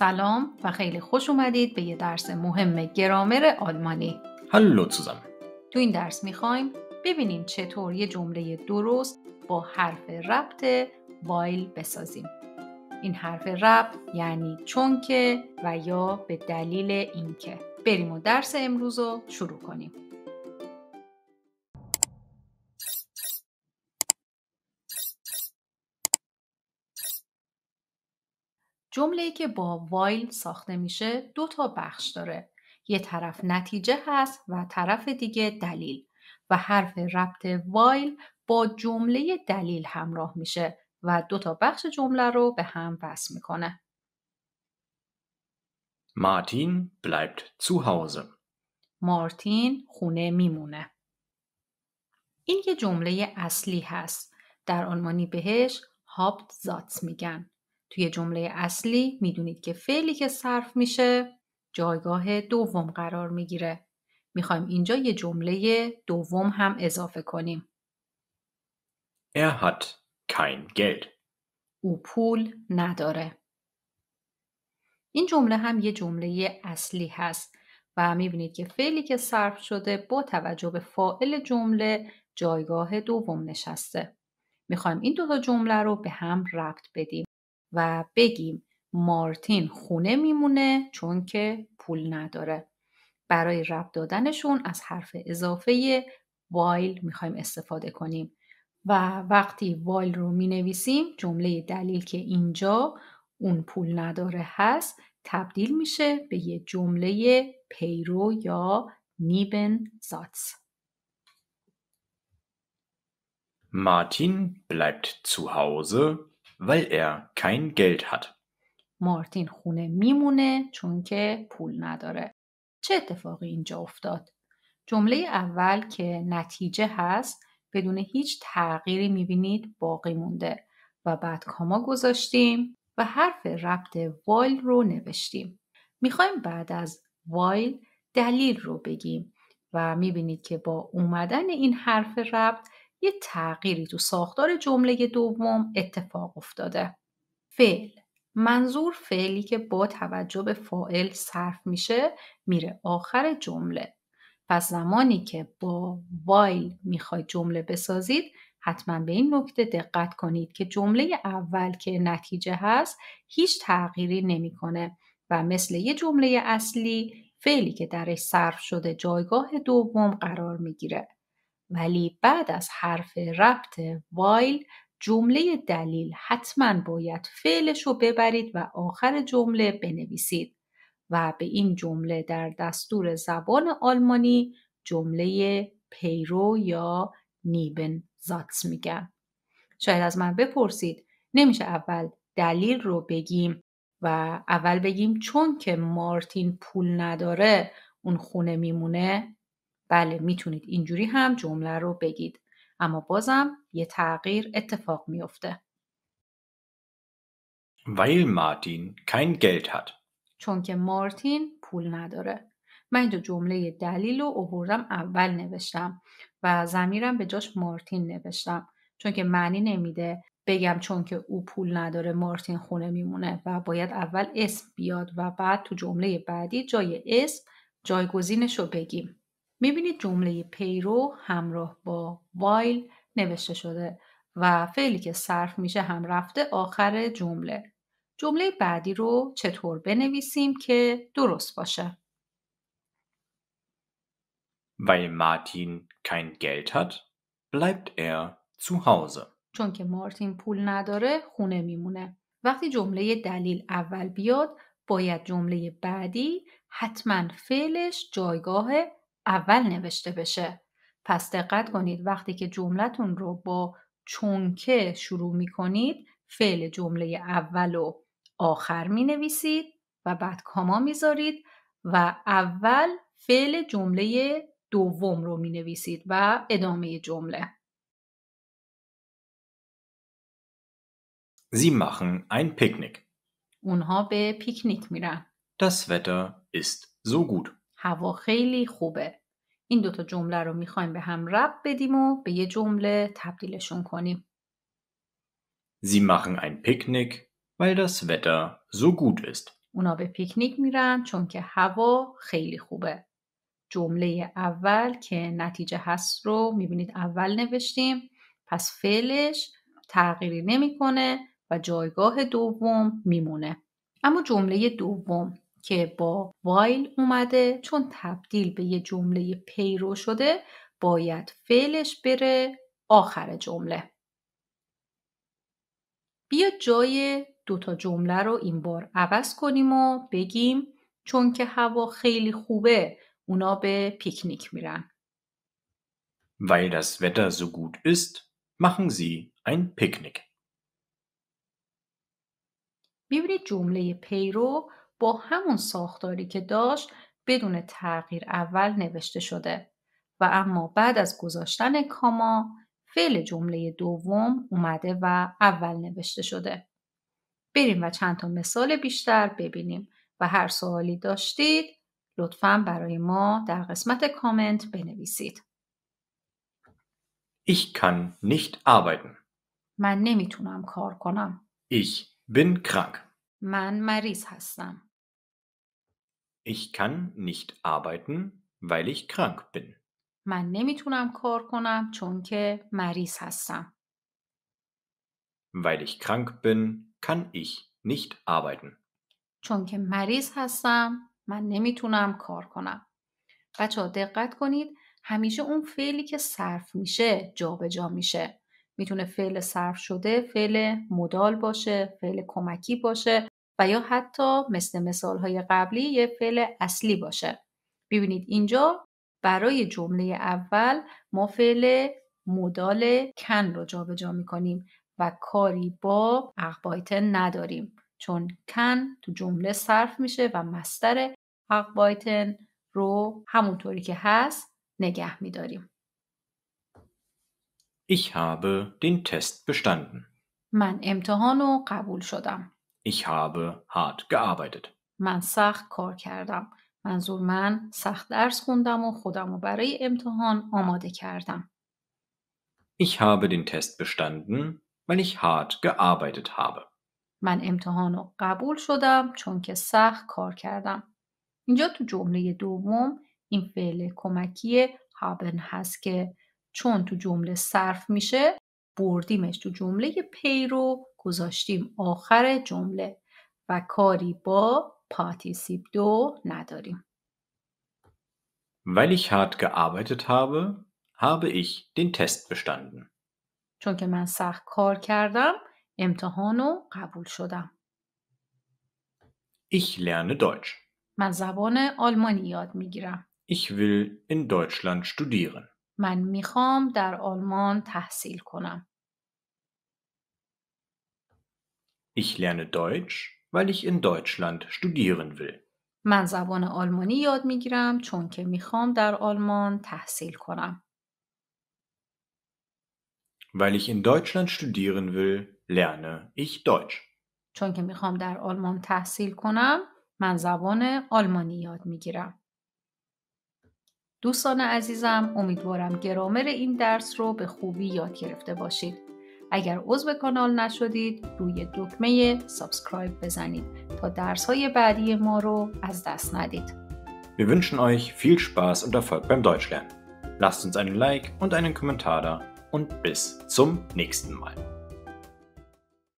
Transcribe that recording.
سلام و خیلی خوش اومدید به یه درس مهم گرامر آلمانی. هلو zusammen. تو این درس میخوایم ببینیم چطور یه جمله درست با حرف ربط وایل بسازیم. این حرف ربط یعنی چون که و یا به دلیل اینکه. بریم و درس امروز رو شروع کنیم. جمله که با وایل ساخته میشه دو تا بخش داره. یه طرف نتیجه هست و طرف دیگه دلیل و حرف ربط وایل با جمله دلیل همراه میشه و دو تا بخش جمله رو به هم وصل میکنه. مارتین bleibt zu Hause. مارتین خونه میمونه. این یه جمله اصلی هست. در آلمانی بهش هابت زاتس میگن. توی جمله اصلی میدونید که فعلی که صرف میشه جایگاه دوم قرار میگیره. میخوایم اینجا یه جمله دوم هم اضافه کنیم. Er hat kein Geld. او پول نداره. این جمله هم یه جمله اصلی هست و میبینید که فعلی که صرف شده با توجه به فاعل جمله جایگاه دوم نشسته. میخوایم این دو تا جمله رو به هم ربط بدیم. و بگیم مارتین خونه میمونه چون که پول نداره برای رب دادنشون از حرف اضافه وایل میخوایم استفاده کنیم و وقتی وایل رو می نویسیم جمله دلیل که اینجا اون پول نداره هست تبدیل میشه به یه جمله پیرو یا نیبن زاتس. مارتین بلیبت زو هاوزه weil er kein Geld hat. مارتین خونه میمونه چون که پول نداره. چه اتفاقی اینجا افتاد؟ جمله اول که نتیجه هست بدون هیچ تغییری میبینید باقی مونده و بعد کاما گذاشتیم و حرف ربط وایل رو نوشتیم. میخوایم بعد از وایل دلیل رو بگیم و میبینید که با اومدن این حرف ربط یه تغییری تو ساختار جمله دوم اتفاق افتاده. فعل منظور فعلی که با توجه به فاعل صرف میشه میره آخر جمله. پس زمانی که با وایل میخواید جمله بسازید حتما به این نکته دقت کنید که جمله اول که نتیجه هست هیچ تغییری نمیکنه و مثل یه جمله اصلی فعلی که درش صرف شده جایگاه دوم قرار میگیره. ولی بعد از حرف ربط وایل جمله دلیل حتما باید فعلش رو ببرید و آخر جمله بنویسید و به این جمله در دستور زبان آلمانی جمله پیرو یا نیبن زاتس میگن شاید از من بپرسید نمیشه اول دلیل رو بگیم و اول بگیم چون که مارتین پول نداره اون خونه میمونه بله میتونید اینجوری هم جمله رو بگید اما بازم یه تغییر اتفاق میفته Weil Martin kein Geld hat. چون که مارتین پول نداره. من اینجا جمله دلیل رو اووردم اول نوشتم و زمیرم به جاش مارتین نوشتم چون که معنی نمیده بگم چون که او پول نداره مارتین خونه میمونه و باید اول اسم بیاد و بعد تو جمله بعدی جای اسم جایگزینش رو بگیم. میبینید جمله پیرو همراه با وایل نوشته شده و فعلی که صرف میشه هم رفته آخر جمله. جمله بعدی رو چطور بنویسیم که درست باشه؟ Weil Martin kein Geld hat, bleibt er zu Hause. چون که مارتین پول نداره خونه میمونه. وقتی جمله دلیل اول بیاد باید جمله بعدی حتما فعلش جایگاه اول نوشته بشه پس دقت کنید وقتی که جملتون رو با چونکه شروع می کنید فعل جمله اول و آخر می نویسید و بعد کاما میذارید و اول فعل جمله دوم رو می نویسید و ادامه جمله. Sie machen ein Picknick. اونها به پیکنیک میرن. Das Wetter ist so gut. هوا خیلی خوبه این دوتا جمله رو میخوایم به هم رب بدیم و به یه جمله تبدیلشون کنیم Sie machen ein Picknick, weil das Wetter so gut ist. اونا به پیکنیک میرن چون که هوا خیلی خوبه. جمله اول که نتیجه هست رو بینید اول نوشتیم پس فعلش تغییری نمیکنه و جایگاه دوم میمونه. اما جمله دوم که با وایل اومده چون تبدیل به یه جمله پیرو شده باید فعلش بره آخر جمله بیا جای دوتا جمله رو این بار عوض کنیم و بگیم چون که هوا خیلی خوبه اونا به پیکنیک میرن. Weil das Wetter so gut ist, machen sie ein Picknick. ببینید جمله پیرو با همون ساختاری که داشت بدون تغییر اول نوشته شده و اما بعد از گذاشتن کاما فعل جمله دوم اومده و اول نوشته شده. بریم و چند تا مثال بیشتر ببینیم و هر سوالی داشتید لطفا برای ما در قسمت کامنت بنویسید. Ich kann nicht arbeiten. من نمیتونم کار کنم. Ich bin krank. من مریض هستم. Ich kann nicht arbeiten, weil ich krank bin. من نمیتونم کار کنم چون که مریض هستم. Weil ich krank bin, kann ich nicht arbeiten. چون که مریض هستم من نمیتونم کار کنم. بچه دقت کنید همیشه اون فعلی که صرف میشه جابجا جا میشه. میتونه فعل صرف شده، فعل مدال باشه، فعل کمکی باشه و یا حتی مثل مثال های قبلی یه فعل اصلی باشه ببینید اینجا برای جمله اول ما فعل مدال کن رو جابجا کنیم و کاری با اقبایتن نداریم چون کن تو جمله صرف میشه و مستر اقبایتن رو همونطوری که هست نگه میداریم. Ich habe den Test bestanden. من امتحان رو قبول شدم. Ich habe hart gearbeitet. من سخت کار کردم. منظور من سخت درس خوندم و خودم رو برای امتحان آماده کردم. Ich habe den Test bestanden, weil ich hart gearbeitet habe. من امتحان رو قبول شدم چون که سخت کار کردم. اینجا تو جمله دوم این فعل کمکی هابن هست که چون تو جمله صرف میشه بردیمش تو جمله پیرو گذاشتیم آخر جمله و کاری با پارتیسیپ دو نداریم. Weil ich hart gearbeitet habe, habe ich den Test bestanden. چون که من سخت کار کردم، امتحانو قبول شدم. Ich lerne Deutsch. من زبان آلمانی یاد میگیرم. Ich will in Deutschland studieren. من میخوام در آلمان تحصیل کنم. Ich lerne Deutsch, weil ich in Deutschland studieren will. من زبان آلمانی یاد میگیرم چون که میخوام در آلمان تحصیل کنم. Weil ich in Deutschland studieren will, lerne ich Deutsch. چون که میخوام در آلمان تحصیل کنم من زبان آلمانی یاد میگیرم. دوستان عزیزم امیدوارم گرامر این درس رو به خوبی یاد گرفته باشید. اگر عضو کانال نشدید روی دکمه سابسکرایب بزنید تا درس های بعدی ما رو از دست ندید. Wir wünschen euch viel Spaß und Erfolg beim Deutschlernen. Lasst uns einen Like und einen Kommentar da und bis zum nächsten Mal.